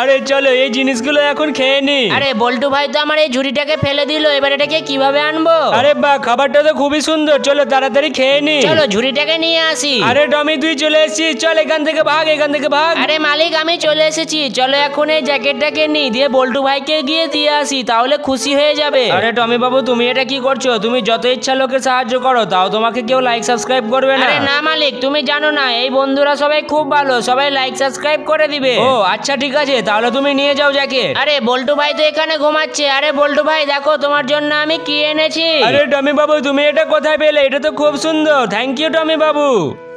আরে চলো এই জিনিসগুলো এখন খেয়ে নি আরে বল্টু ভাই তো আমার এই ঝুড়িটাকে ফেলে দিল এবার এটাকে কিভাবে আনবো আরে বা খাবারটা তো খুবই সুন্দর চলো তাড়াতাড়ি খেয়ে নি চলো ঝুড়িটাকে নিয়ে আসি আরে টমি তুই চলে এসেছিস চল এখান থেকে ভাগ এখান থেকে ভাগ আরে মালিক আমি চলে এসেছি চলো এখন এই জ্যাকেটটাকে নি দিয়ে বল্টু ভাইকে গিয়ে দিয়ে আসি তাহলে খুশি হয়ে যাবে আরে টমি বাবু তুমি এটা কি করছো তুমি যত ইচ্ছা লোকে সাহায্য করো তাও তোমাকে কেউ লাইক সাবস্ক্রাইব করবে না আরে না মালিক তুমি জানো না এই বন্ধুরা সবাই খুব ভালো সবাই লাইক সাবস্ক্রাইব করে দিবে ও আচ্ছা ঠিক আছে তাহলে তুমি নিয়ে যাও যাকে আরে বল্টু ভাই তো এখানে ঘুমাচ্ছে আরে বল্টু ভাই দেখো তোমার জন্য আমি কি এনেছি আরে টমি বাবু তুমি এটা কোথায় পেলে এটা তো খুব সুন্দর থ্যাংক ইউ টমি বাবু